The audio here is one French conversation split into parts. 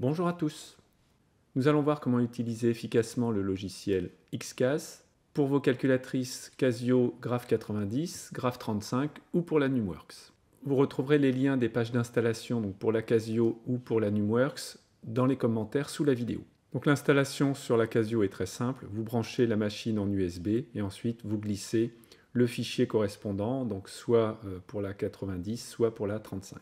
Bonjour à tous. Nous allons voir comment utiliser efficacement le logiciel XCAS pour vos calculatrices Casio Graph 90, Graph 35 ou pour la NumWorks. Vous retrouverez les liens des pages d'installation pour la Casio ou pour la NumWorks dans les commentaires sous la vidéo. Donc l'installation sur la Casio est très simple, vous branchez la machine en USB et ensuite vous glissez le fichier correspondant, donc soit euh, pour la 90, soit pour la 35.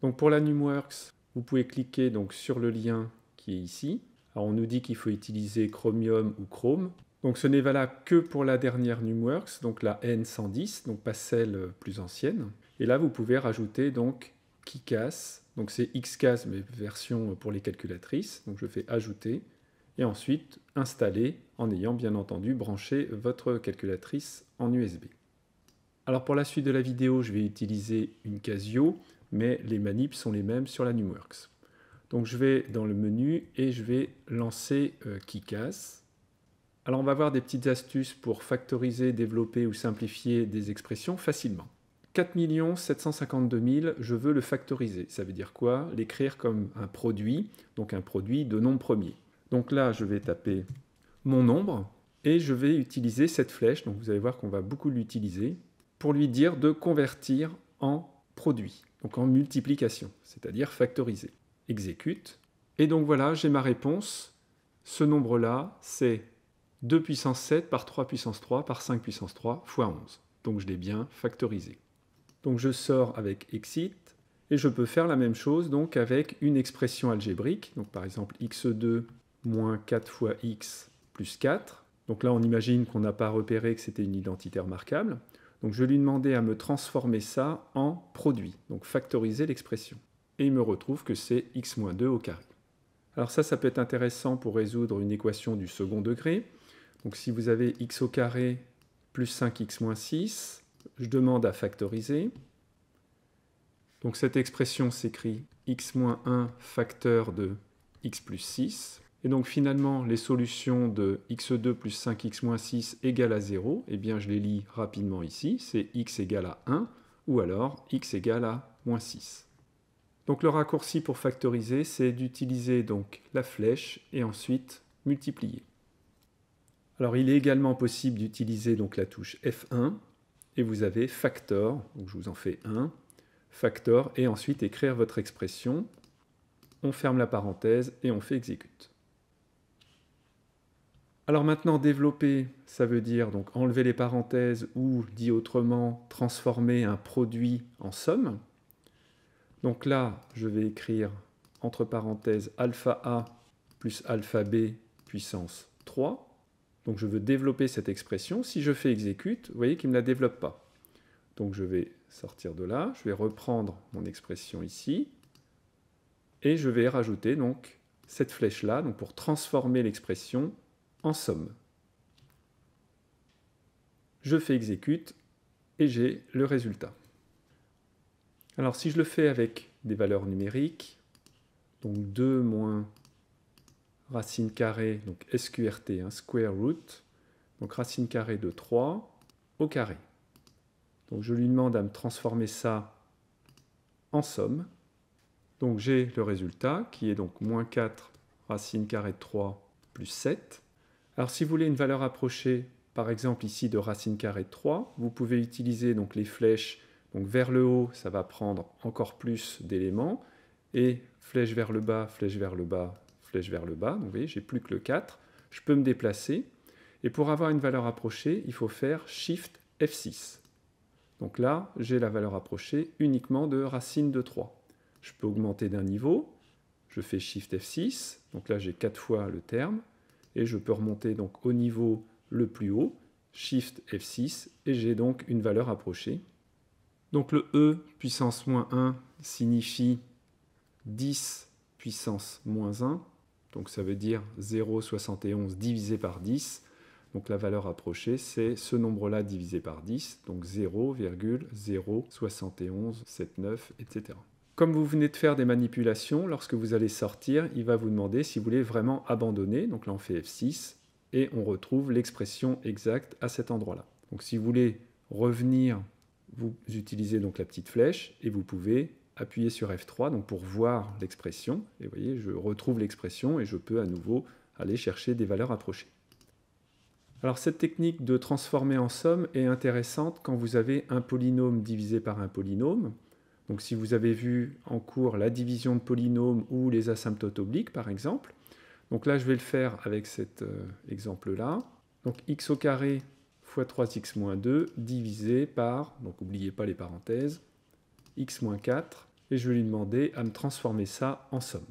Donc pour la NumWorks, vous pouvez cliquer donc sur le lien qui est ici. on nous dit qu'il faut utiliser Chromium ou Chrome. Donc ce n'est valable que pour la dernière NumWorks, donc la N110, donc pas celle euh, plus ancienne. Et là vous pouvez rajouter donc donc c'est XCAS mais version euh, pour les calculatrices. Donc je fais ajouter et ensuite installer en ayant bien entendu branché votre calculatrice en USB. Alors pour la suite de la vidéo, je vais utiliser une Casio mais les manips sont les mêmes sur la NumWorks. Donc je vais dans le menu et je vais lancer euh, Kikas. Alors on va voir des petites astuces pour factoriser, développer ou simplifier des expressions facilement. 4 752 000, je veux le factoriser. Ça veut dire quoi L'écrire comme un produit, donc un produit de nom premier. Donc là, je vais taper mon nombre et je vais utiliser cette flèche, donc vous allez voir qu'on va beaucoup l'utiliser, pour lui dire de convertir en produit donc en multiplication, c'est-à-dire factoriser. Exécute. Et donc voilà, j'ai ma réponse. Ce nombre-là, c'est 2 puissance 7 par 3 puissance 3 par 5 puissance 3 fois 11. Donc je l'ai bien factorisé. Donc je sors avec exit et je peux faire la même chose donc avec une expression algébrique. Donc par exemple x2 moins 4 fois x plus 4. Donc là on imagine qu'on n'a pas repéré que c'était une identité remarquable. Donc je lui demandais à me transformer ça en produit, donc factoriser l'expression. Et il me retrouve que c'est x-2 au carré. Alors ça, ça peut être intéressant pour résoudre une équation du second degré. Donc si vous avez x au carré plus 5x moins 6, je demande à factoriser. Donc cette expression s'écrit x moins 1 facteur de x plus 6. Et donc finalement, les solutions de x2 plus 5x-6 égale à 0, eh bien je les lis rapidement ici, c'est x égale à 1, ou alors x égale à moins 6. Donc le raccourci pour factoriser, c'est d'utiliser donc la flèche et ensuite multiplier. Alors il est également possible d'utiliser donc la touche F1, et vous avez factor, donc je vous en fais 1, factor, et ensuite écrire votre expression, on ferme la parenthèse et on fait exécute. Alors maintenant, développer, ça veut dire donc enlever les parenthèses ou, dit autrement, transformer un produit en somme. Donc là, je vais écrire entre parenthèses alpha A plus alpha B puissance 3. Donc je veux développer cette expression. Si je fais exécute, vous voyez qu'il ne me la développe pas. Donc je vais sortir de là, je vais reprendre mon expression ici, et je vais rajouter donc cette flèche-là donc pour transformer l'expression en somme. Je fais exécute et j'ai le résultat. Alors si je le fais avec des valeurs numériques, donc 2 moins racine carrée, donc SQRT, un hein, square root, donc racine carrée de 3 au carré. Donc je lui demande à me transformer ça en somme. Donc j'ai le résultat qui est donc moins 4 racine carrée de 3 plus 7. Alors si vous voulez une valeur approchée, par exemple ici de racine carrée de 3, vous pouvez utiliser donc les flèches donc vers le haut, ça va prendre encore plus d'éléments, et flèche vers le bas, flèche vers le bas, flèche vers le bas, vous voyez, j'ai plus que le 4, je peux me déplacer, et pour avoir une valeur approchée, il faut faire Shift F6. Donc là, j'ai la valeur approchée uniquement de racine de 3. Je peux augmenter d'un niveau, je fais Shift F6, donc là j'ai 4 fois le terme, et je peux remonter donc au niveau le plus haut, Shift F6, et j'ai donc une valeur approchée. Donc le E puissance moins 1 signifie 10 puissance moins 1, donc ça veut dire 0,71 divisé par 10. Donc la valeur approchée, c'est ce nombre-là divisé par 10, donc 0,07179, etc comme vous venez de faire des manipulations, lorsque vous allez sortir, il va vous demander si vous voulez vraiment abandonner. Donc là, on fait F6 et on retrouve l'expression exacte à cet endroit-là. Donc si vous voulez revenir, vous utilisez donc la petite flèche et vous pouvez appuyer sur F3 donc pour voir l'expression. Et vous voyez, je retrouve l'expression et je peux à nouveau aller chercher des valeurs approchées. Alors cette technique de transformer en somme est intéressante quand vous avez un polynôme divisé par un polynôme. Donc si vous avez vu en cours la division de polynômes ou les asymptotes obliques par exemple, donc là je vais le faire avec cet euh, exemple-là. Donc x au carré fois 3x moins 2 divisé par, donc n'oubliez pas les parenthèses, x moins 4, et je vais lui demander à me transformer ça en somme.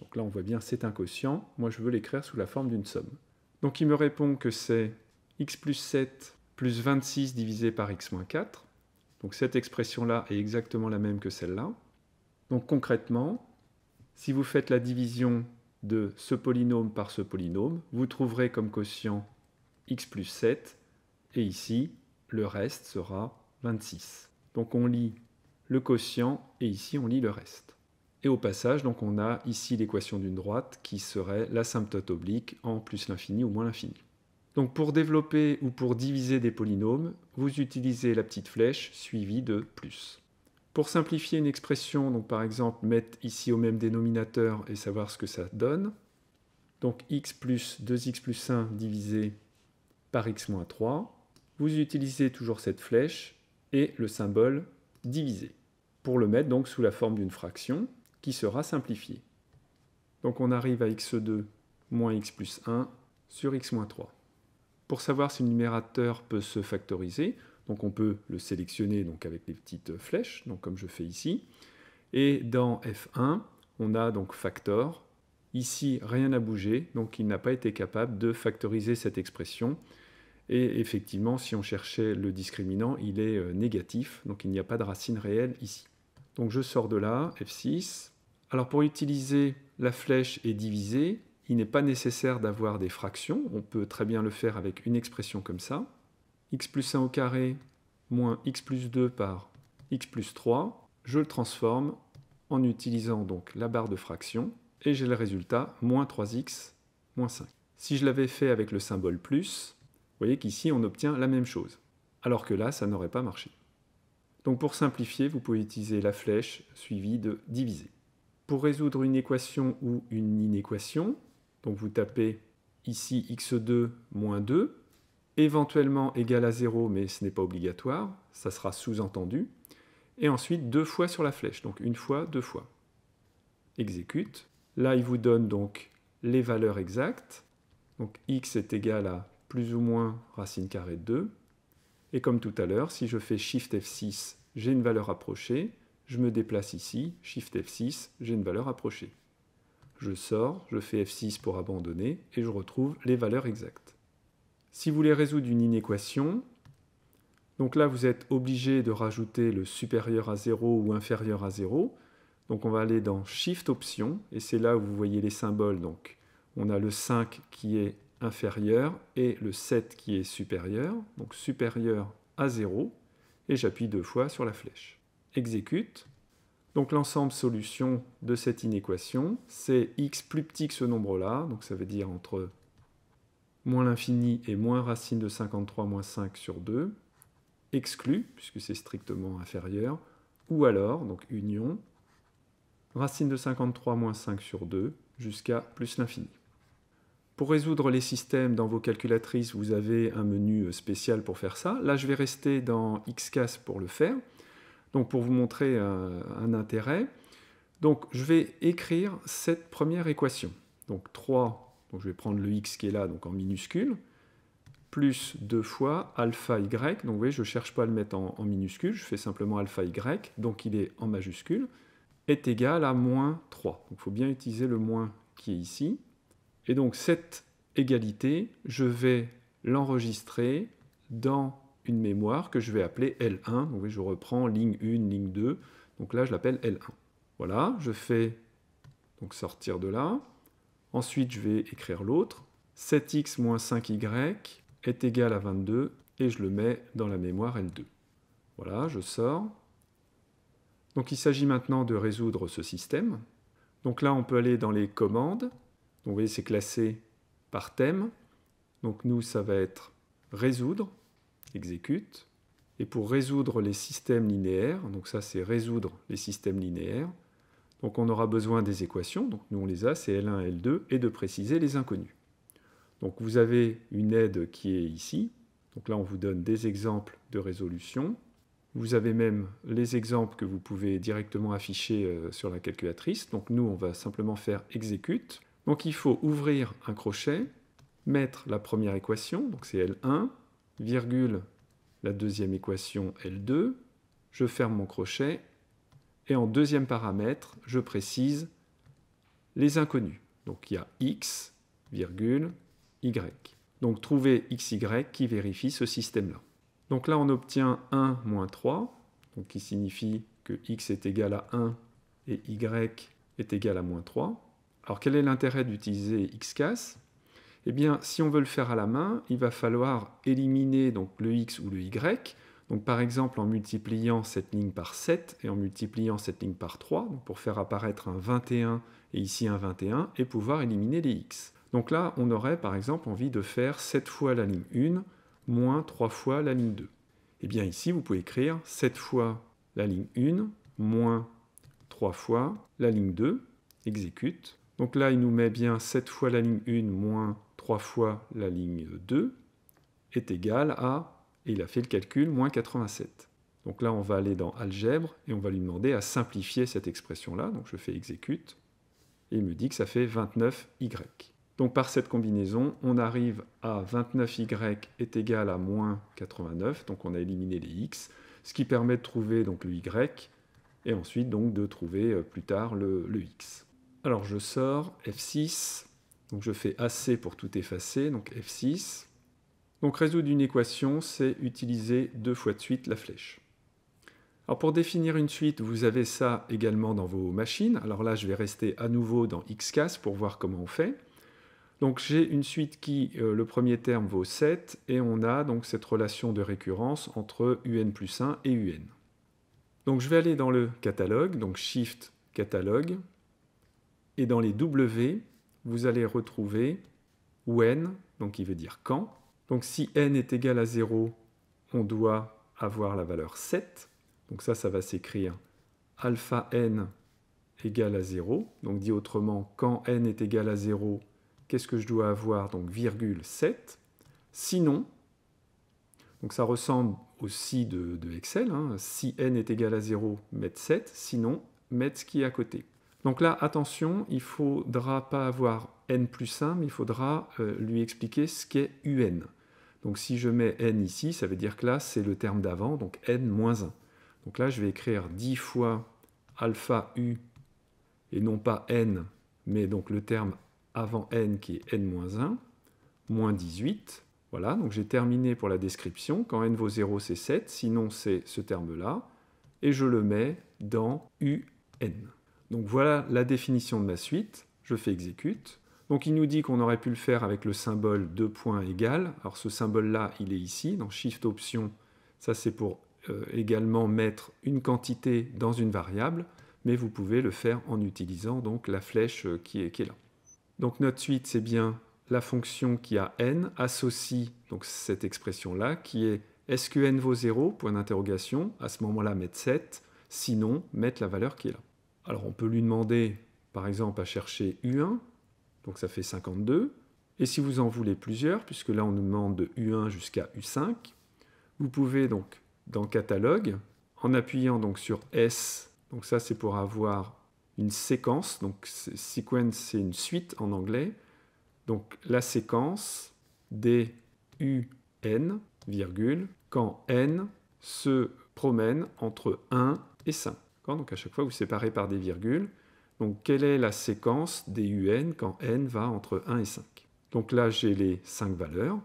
Donc là on voit bien c'est un quotient, moi je veux l'écrire sous la forme d'une somme. Donc il me répond que c'est x plus 7 plus 26 divisé par x moins 4, donc cette expression-là est exactement la même que celle-là. Donc concrètement, si vous faites la division de ce polynôme par ce polynôme, vous trouverez comme quotient x plus 7, et ici, le reste sera 26. Donc on lit le quotient, et ici on lit le reste. Et au passage, donc on a ici l'équation d'une droite qui serait l'asymptote oblique en plus l'infini ou moins l'infini. Donc pour développer ou pour diviser des polynômes, vous utilisez la petite flèche suivie de plus. Pour simplifier une expression, donc par exemple mettre ici au même dénominateur et savoir ce que ça donne. Donc x plus 2x plus 1 divisé par x moins 3. Vous utilisez toujours cette flèche et le symbole divisé pour le mettre donc sous la forme d'une fraction qui sera simplifiée. Donc on arrive à x2 moins x plus 1 sur x moins 3. Pour savoir si le numérateur peut se factoriser, donc on peut le sélectionner donc avec les petites flèches, donc comme je fais ici. Et dans F1, on a donc factor. Ici, rien n'a bougé, donc il n'a pas été capable de factoriser cette expression. Et effectivement, si on cherchait le discriminant, il est euh, négatif, donc il n'y a pas de racine réelle ici. Donc je sors de là, F6. Alors pour utiliser la flèche et diviser, il n'est pas nécessaire d'avoir des fractions, on peut très bien le faire avec une expression comme ça, x plus 1 au carré moins x plus 2 par x plus 3, je le transforme en utilisant donc la barre de fraction, et j'ai le résultat moins 3x moins 5. Si je l'avais fait avec le symbole plus, vous voyez qu'ici on obtient la même chose, alors que là ça n'aurait pas marché. Donc pour simplifier, vous pouvez utiliser la flèche suivie de diviser. Pour résoudre une équation ou une inéquation, donc vous tapez ici x2 moins 2, éventuellement égal à 0, mais ce n'est pas obligatoire, ça sera sous-entendu. Et ensuite deux fois sur la flèche, donc une fois, deux fois. Exécute. Là, il vous donne donc les valeurs exactes. Donc x est égal à plus ou moins racine carrée de 2. Et comme tout à l'heure, si je fais Shift F6, j'ai une valeur approchée. Je me déplace ici, Shift F6, j'ai une valeur approchée. Je sors, je fais F6 pour abandonner, et je retrouve les valeurs exactes. Si vous voulez résoudre une inéquation, donc là vous êtes obligé de rajouter le supérieur à 0 ou inférieur à 0. Donc on va aller dans Shift Option, et c'est là où vous voyez les symboles. Donc on a le 5 qui est inférieur et le 7 qui est supérieur, donc supérieur à 0, et j'appuie deux fois sur la flèche. Exécute. Donc l'ensemble solution de cette inéquation, c'est x plus petit que ce nombre-là, donc ça veut dire entre moins l'infini et moins racine de 53 moins 5 sur 2, exclu, puisque c'est strictement inférieur, ou alors, donc union, racine de 53 moins 5 sur 2 jusqu'à plus l'infini. Pour résoudre les systèmes dans vos calculatrices, vous avez un menu spécial pour faire ça. Là, je vais rester dans xcas pour le faire. Donc pour vous montrer euh, un, intérêt, donc je vais écrire cette première équation. Donc 3, donc je vais prendre le x qui est là, donc en minuscule, plus 2 fois alpha y. Donc vous voyez, je ne cherche pas à le mettre en, en, minuscule, je fais simplement alpha y, donc il est en majuscule, est égal à moins 3. Donc il faut bien utiliser le moins qui est ici. Et donc cette égalité, je vais l'enregistrer dans une mémoire que je vais appeler L1. je reprends ligne 1, ligne 2. Donc là, je l'appelle L1. Voilà, je fais donc sortir de là. Ensuite, je vais écrire l'autre. 7x moins 5y est égal à 22 et je le mets dans la mémoire L2. Voilà, je sors. Donc il s'agit maintenant de résoudre ce système. Donc là, on peut aller dans les commandes. vous voyez, c'est classé par thème. Donc nous, ça va être résoudre exécute. Et pour résoudre les systèmes linéaires, donc ça c'est résoudre les systèmes linéaires, donc on aura besoin des équations, donc nous on les a, c'est L1 et L2, et de préciser les inconnus. Donc vous avez une aide qui est ici, donc là on vous donne des exemples de résolution, vous avez même les exemples que vous pouvez directement afficher euh, sur la calculatrice, donc nous on va simplement faire exécute, donc il faut ouvrir un crochet, mettre la première équation, donc c'est L1, virgule la deuxième équation L2, je ferme mon crochet, et en deuxième paramètre, je précise les inconnus. Donc il y a x, virgule, y. Donc trouver x, y qui vérifie ce système-là. Donc là, on obtient 1 moins 3, qui signifie que x est égal à 1 et y est égal à moins 3. Alors quel est l'intérêt d'utiliser xcas eh bien, si on veut le faire à la main, il va falloir éliminer donc le x ou le y. Donc par exemple en multipliant cette ligne par 7 et en multipliant cette ligne par 3, pour faire apparaître un 21 et ici un 21, et pouvoir éliminer les x. Donc là, on aurait par exemple envie de faire 7 fois la ligne 1, moins 3 fois la ligne 2. Et eh bien ici, vous pouvez écrire 7 fois la ligne 1, moins 3 fois la ligne 2, exécute. Donc là, il nous met bien 7 fois la ligne 1, moins 3 fois la ligne 2 est égale à, et il a fait le calcul, moins 87. Donc là, on va aller dans algèbre et on va lui demander à simplifier cette expression-là. Donc je fais exécute et il me dit que ça fait 29y. Donc par cette combinaison, on arrive à 29y est égal à moins 89, donc on a éliminé les x, ce qui permet de trouver donc le y, et ensuite donc de trouver euh, plus tard le, le x. Alors je sors F6, donc je fais AC pour tout effacer, donc F6. Donc résoudre une équation, c'est utiliser deux fois de suite la flèche. Alors pour définir une suite, vous avez ça également dans vos machines. Alors là, je vais rester à nouveau dans XCAS pour voir comment on fait. Donc j'ai une suite qui, euh, le premier terme vaut 7, et on a donc cette relation de récurrence entre un plus 1 et un. Donc je vais aller dans le catalogue, donc Shift, catalogue, et dans les W, vous allez retrouver when, donc il veut dire quand. Donc si n est égal à 0, on doit avoir la valeur 7. Donc ça, ça va s'écrire alpha n égal à 0. Donc dit autrement, quand n est égal à 0, qu'est-ce que je dois avoir Donc virgule 7. Sinon, donc ça ressemble aussi de, Excel, hein. si n est égal à 0, mettre 7, sinon mettre ce qui est à côté. Donc là, attention, il ne faudra pas avoir n plus 1, mais il faudra euh, lui expliquer ce qu'est un. Donc si je mets n ici, ça veut dire que là, c'est le terme d'avant, donc n moins 1. Donc là, je vais écrire 10 fois alpha u, et non pas n, mais donc le terme avant n qui est n moins 1, moins 18. Voilà, donc j'ai terminé pour la description. Quand n vaut 0, c'est 7, sinon c'est ce terme-là, et je le mets dans un. Donc voilà la définition de ma suite. Je fais exécute. Donc il nous dit qu'on aurait pu le faire avec le symbole 2 points égal. Alors ce symbole-là, il est ici, dans Shift Option. Ça, c'est pour euh, également mettre une quantité dans une variable, mais vous pouvez le faire en utilisant donc la flèche euh, qui est, là. Donc notre suite, c'est bien la fonction qui a n associe donc cette expression-là, qui est est-ce que n vaut 0 Point d'interrogation. À ce moment-là, mettre 7. Sinon, mettre la valeur qui est là. Alors on peut lui demander, par exemple, à chercher U1, donc ça fait 52. Et si vous en voulez plusieurs, puisque là on nous demande de U1 jusqu'à U5, vous pouvez donc dans catalogue, en appuyant donc sur S, donc ça c'est pour avoir une séquence, donc sequence c'est une suite en anglais, donc la séquence des UN, virgule, quand N se promène entre 1 et 5. Donc à chaque fois, vous séparez par des virgules. Donc quelle est la séquence des UN quand n va entre 1 et 5 Donc là, j'ai les 5 valeurs.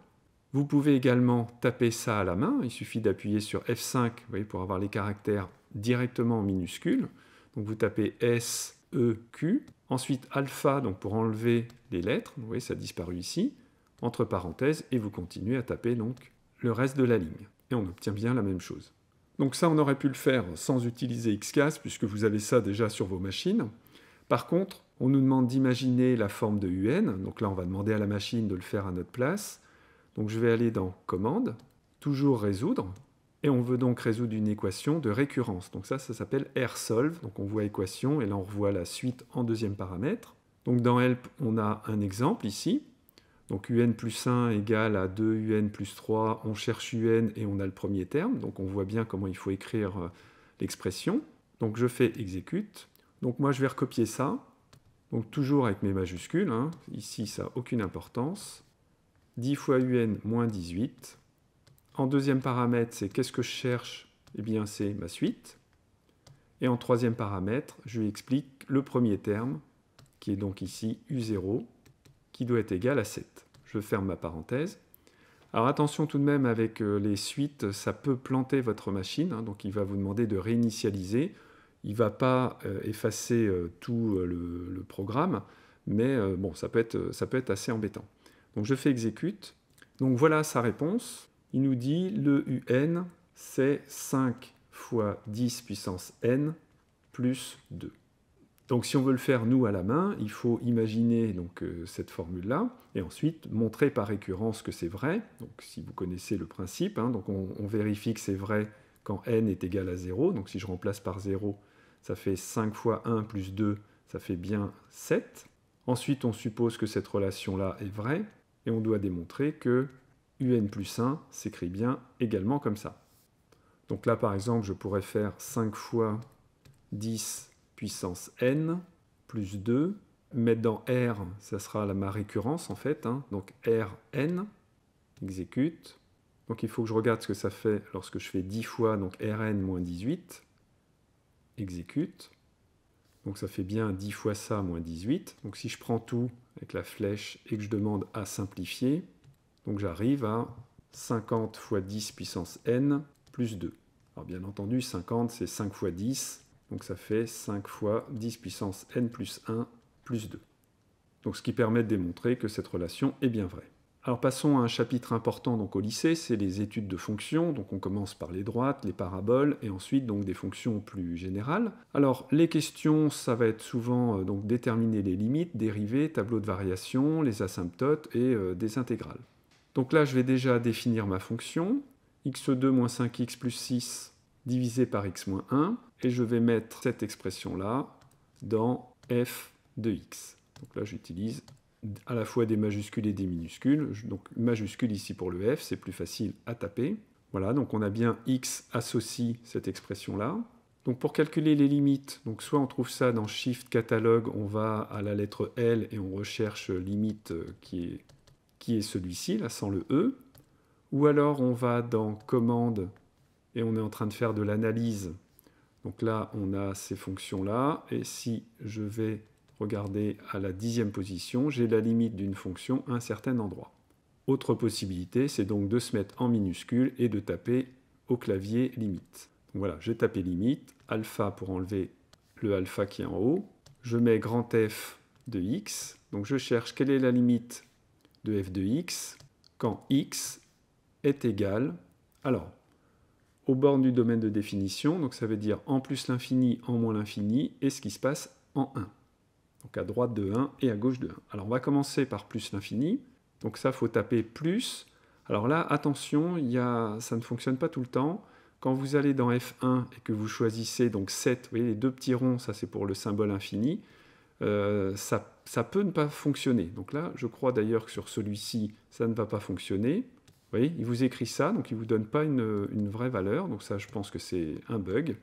Vous pouvez également taper ça à la main. Il suffit d'appuyer sur F5 pour avoir les caractères directement en minuscules. Donc vous tapez S, E, Q. Ensuite alpha, donc pour enlever les lettres. Vous voyez, ça a disparu ici. Entre parenthèses, et vous continuez à taper donc le reste de la ligne. Et on obtient bien la même chose. Donc ça, on aurait pu le faire sans utiliser XCAS, puisque vous avez ça déjà sur vos machines. Par contre, on nous demande d'imaginer la forme de UN. Donc là, on va demander à la machine de le faire à notre place. Donc je vais aller dans Commande, toujours résoudre. Et on veut donc résoudre une équation de récurrence. Donc ça, ça s'appelle RSolve. Donc on voit équation et là, on revoit la suite en deuxième paramètre. Donc dans Help, on a un exemple ici. Donc un plus 1 égale à 2un plus 3, on cherche un et on a le premier terme, donc on voit bien comment il faut écrire euh, l'expression. Donc je fais exécute. Donc moi je vais recopier ça, donc toujours avec mes majuscules, hein. ici ça n'a aucune importance. 10 fois un moins 18. En deuxième paramètre, c'est qu'est-ce que je cherche Eh bien c'est ma suite. Et en troisième paramètre, je lui explique le premier terme, qui est donc ici U0, qui doit être égal à 7. Je ferme ma parenthèse. Alors attention tout de même avec euh, les suites, ça peut planter votre machine, hein, donc il va vous demander de réinitialiser. Il ne va pas euh, effacer euh, tout le, programme, mais bon, ça peut, être, ça peut être assez embêtant. Donc je fais exécute. Donc voilà sa réponse. Il nous dit le UN, c'est 5 fois 10 puissance n plus 2. Donc si on veut le faire nous à la main, il faut imaginer euh, cette formule-là et ensuite montrer par récurrence que c'est vrai. Donc si vous connaissez le principe, hein, donc on, on, vérifie que c'est vrai quand n est égal à 0. Donc si je remplace par 0, ça fait 5 fois 1 plus 2, ça fait bien 7. Ensuite, on suppose que cette relation-là est vraie et on doit démontrer que un plus 1 s'écrit bien également comme ça. Donc là, par exemple, je pourrais faire 5 fois 10 puissance n plus 2. Mettre dans R, ça sera ma récurrence en fait. Hein. donc Rn, exécute. Donc il faut que je regarde ce que ça fait lorsque je fais 10 fois, donc Rn moins 18, exécute. Donc ça fait bien 10 fois ça moins 18. Donc si je prends tout avec la flèche et que je demande à simplifier, donc j'arrive à 50 fois 10 puissance n plus 2. Alors bien entendu, 50 c'est 5 fois 10, donc ça fait 5 fois 10 puissance n plus 1 plus 2. Donc ce qui permet de démontrer que cette relation est bien vraie. Alors passons à un chapitre important donc au lycée, c'est les études de fonctions. Donc on commence par les droites, les paraboles et ensuite des fonctions plus générales. Alors les questions, ça va être souvent euh, donc déterminer les limites, dérivées, tableaux de variation, les asymptotes et euh, des intégrales. Donc là, je vais déjà définir ma fonction x2 moins 5x plus 6 divisé par x moins 1 et je vais mettre cette expression-là dans f de x. Donc là, j'utilise à la fois des majuscules et des minuscules. Donc majuscule ici pour le f, c'est plus facile à taper. Voilà, donc on a bien x associé cette expression-là. Donc pour calculer les limites, donc soit on trouve ça dans Shift catalogue, on va à la lettre L et on recherche limite euh, qui est, qui est celui-ci, là sans le E. Ou alors on va dans commande et on est en train de faire de l'analyse donc là, on a ces fonctions-là, et si je vais regarder à la dixième position, j'ai la limite d'une fonction à un certain endroit. Autre possibilité, c'est donc de se mettre en minuscule et de taper au clavier limite. voilà, j'ai tapé limite, alpha pour enlever le alpha qui est en haut, je mets grand F de x, donc je cherche quelle est la limite de f de x quand x est égal, alors au bord du domaine de définition, donc ça veut dire en plus l'infini, en moins l'infini, et ce qui se passe en 1. Donc à droite de 1 et à gauche de 1. Alors on va commencer par plus l'infini, donc ça faut taper plus. Alors là, attention, y a... ça ne fonctionne pas tout le temps. Quand vous allez dans F1 et que vous choisissez donc 7, vous voyez les deux petits ronds, ça c'est pour le symbole infini, euh, ça, ça peut ne pas fonctionner. Donc là, je crois d'ailleurs que sur celui-ci, ça ne va pas fonctionner. Vous voyez, il vous écrit ça, donc il ne vous donne pas une, vraie valeur. Donc ça, je pense que c'est un bug.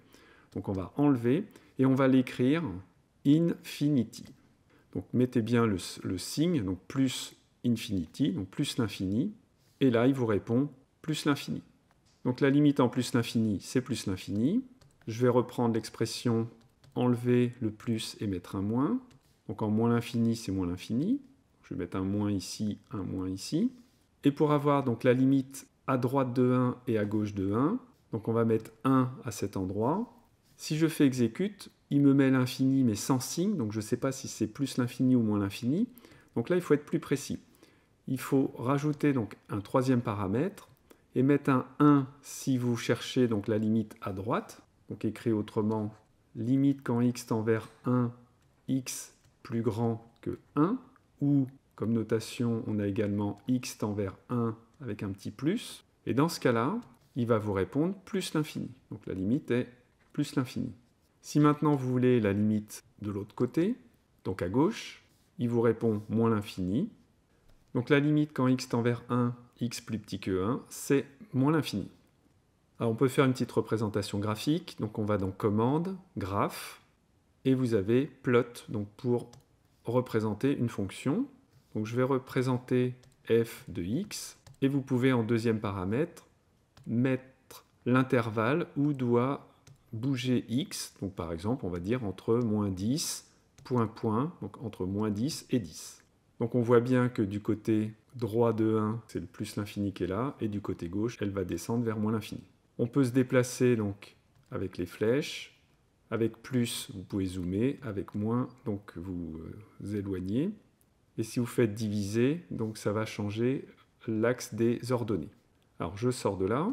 Donc on va enlever et on va l'écrire infinity. Donc mettez bien le, le signe, donc plus infinity, donc plus l'infini. Et là, il vous répond plus l'infini. Donc la limite en plus l'infini, c'est plus l'infini. Je vais reprendre l'expression enlever le plus et mettre un moins. Donc en moins l'infini, c'est moins l'infini. Je vais mettre un moins ici, un moins ici. Et pour avoir donc la limite à droite de 1 et à gauche de 1, donc on va mettre 1 à cet endroit. Si je fais exécute, il me met l'infini mais sans signe, donc je ne sais pas si c'est plus l'infini ou moins l'infini. Donc là, il faut être plus précis. Il faut rajouter donc un troisième paramètre et mettre un 1 si vous cherchez donc la limite à droite. Donc écrit autrement, limite quand x tend vers 1, x plus grand que 1, ou comme notation, on a également x tend vers 1 avec un petit plus. Et dans ce cas-là, il va vous répondre plus l'infini. Donc la limite est plus l'infini. Si maintenant vous voulez la limite de l'autre côté, donc à gauche, il vous répond moins l'infini. Donc la limite quand x tend vers 1, x plus petit que 1, c'est moins l'infini. Alors on peut faire une petite représentation graphique. Donc on va dans commande, graphe, et vous avez plot donc pour représenter une fonction. Donc je vais représenter f de x, et vous pouvez en deuxième paramètre mettre l'intervalle où doit bouger x, donc par exemple on va dire entre moins 10, point point, donc entre moins 10 et 10. Donc on voit bien que du côté droit de 1, c'est le plus l'infini qui est là, et du côté gauche, elle va descendre vers moins l'infini. On peut se déplacer donc avec les flèches, avec plus, vous pouvez zoomer, avec moins, donc vous, vous euh, éloignez. Et si vous faites diviser, donc ça va changer l'axe des ordonnées. Alors je sors de là.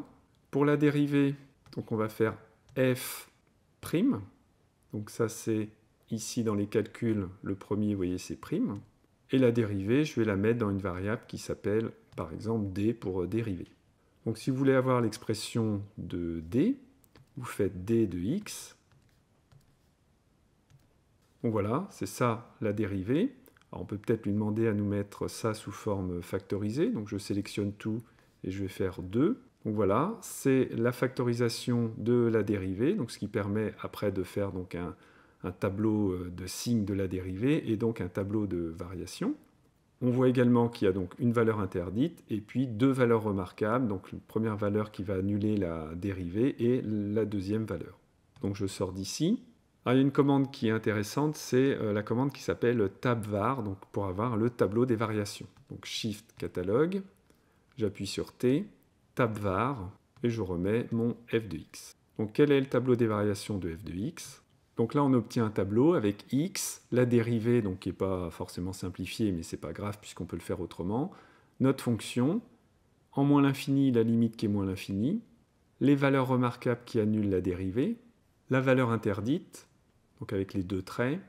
Pour la dérivée, donc on va faire f'. prime. Donc ça c'est ici dans les calculs, le premier, vous voyez, c'est prime. Et la dérivée, je vais la mettre dans une variable qui s'appelle par exemple d pour euh, dériver. Donc si vous voulez avoir l'expression de d, vous faites d de x. Donc voilà, c'est ça la dérivée on peut peut-être lui demander à nous mettre ça sous forme factorisée. Donc je sélectionne tout et je vais faire 2. Donc voilà, c'est la factorisation de la dérivée, donc ce qui permet après de faire donc un, tableau euh, de signes de la dérivée et donc un tableau de variation. On voit également qu'il y a donc une valeur interdite et puis deux valeurs remarquables, donc la première valeur qui va annuler la dérivée et la deuxième valeur. Donc je sors d'ici, il y a une commande qui est intéressante, c'est euh, la commande qui s'appelle tabvar, donc pour avoir le tableau des variations. Donc Shift catalogue, j'appuie sur T, tabvar, et je remets mon f de x. Donc quel est le tableau des variations de f de x donc là, on obtient un tableau avec x, la dérivée, donc qui n'est pas forcément simplifiée, mais c'est pas grave puisqu'on peut le faire autrement, notre fonction, en moins l'infini, la limite qui est moins l'infini, les valeurs remarquables qui annulent la dérivée, la valeur interdite, avec les deux traits,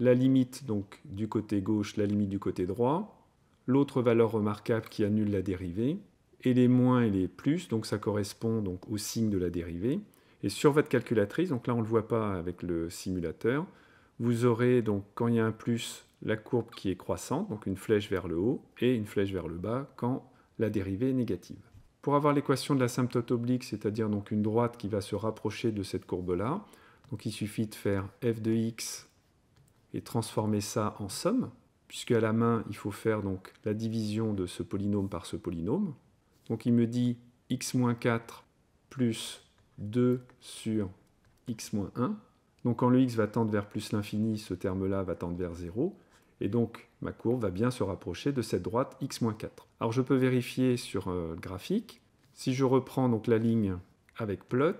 la limite donc du côté gauche, la limite du côté droit, l'autre valeur remarquable qui annule la dérivée, et les moins et les plus, donc ça correspond donc au signe de la dérivée. Et sur votre calculatrice, donc là on ne le voit pas avec le simulateur, vous aurez donc quand il y a un plus, la courbe qui est croissante, donc une flèche vers le haut, et une flèche vers le bas quand la dérivée est négative. Pour avoir l'équation de l'asymptote oblique, c'est-à-dire donc une droite qui va se rapprocher de cette courbe-là, donc il suffit de faire f de x et transformer ça en somme, puisque à la main, il faut faire donc la division de ce polynôme par ce polynôme. Donc il me dit x 4 plus 2 sur x moins 1. Donc quand le x va tendre vers plus l'infini, ce terme-là va tendre vers 0. Et donc ma courbe va bien se rapprocher de cette droite x 4. Alors je peux vérifier sur euh, le graphique. Si je reprends donc la ligne avec plot,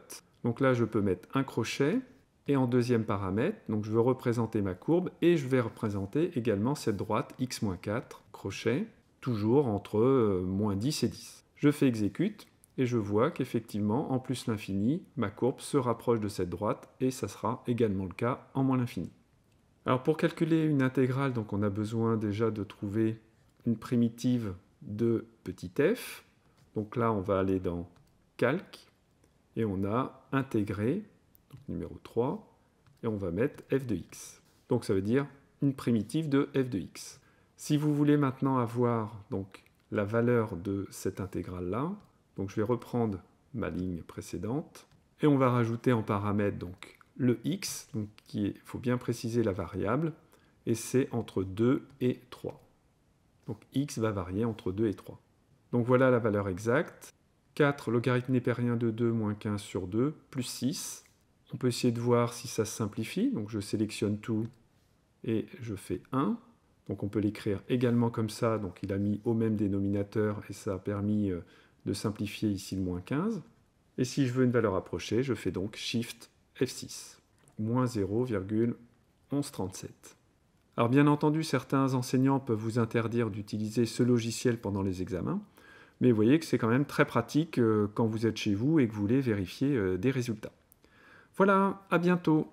donc là je peux mettre un crochet, et en deuxième paramètre, donc je veux représenter ma courbe et je vais représenter également cette droite x-4, crochet, toujours entre euh, moins 10 et 10. Je fais exécute et je vois qu'effectivement, en plus l'infini, ma courbe se rapproche de cette droite et ça sera également le cas en moins l'infini. Alors pour calculer une intégrale, donc on a besoin déjà de trouver une primitive de petit f. Donc là, on va aller dans calque et on a intégré donc numéro 3, et on va mettre f de x. Donc ça veut dire une primitive de f de x. Si vous voulez maintenant avoir donc la valeur de cette intégrale-là, donc je vais reprendre ma ligne précédente, et on va rajouter en paramètre donc le x, donc il faut bien préciser la variable, et c'est entre 2 et 3. Donc x va varier entre 2 et 3. Donc voilà la valeur exacte. 4 logarithme népérien de 2 moins 15 sur 2, plus 6. On peut essayer de voir si ça se simplifie. Donc je sélectionne tout et je fais 1. Donc on peut l'écrire également comme ça. Donc il a mis au même dénominateur et ça a permis euh, de simplifier ici le moins 15. Et si je veux une valeur approchée, je fais donc Shift F6, moins 0,1137. Alors bien entendu, certains enseignants peuvent vous interdire d'utiliser ce logiciel pendant les examens, mais vous voyez que c'est quand même très pratique euh, quand vous êtes chez vous et que vous voulez vérifier euh, des résultats. Voilà, à bientôt.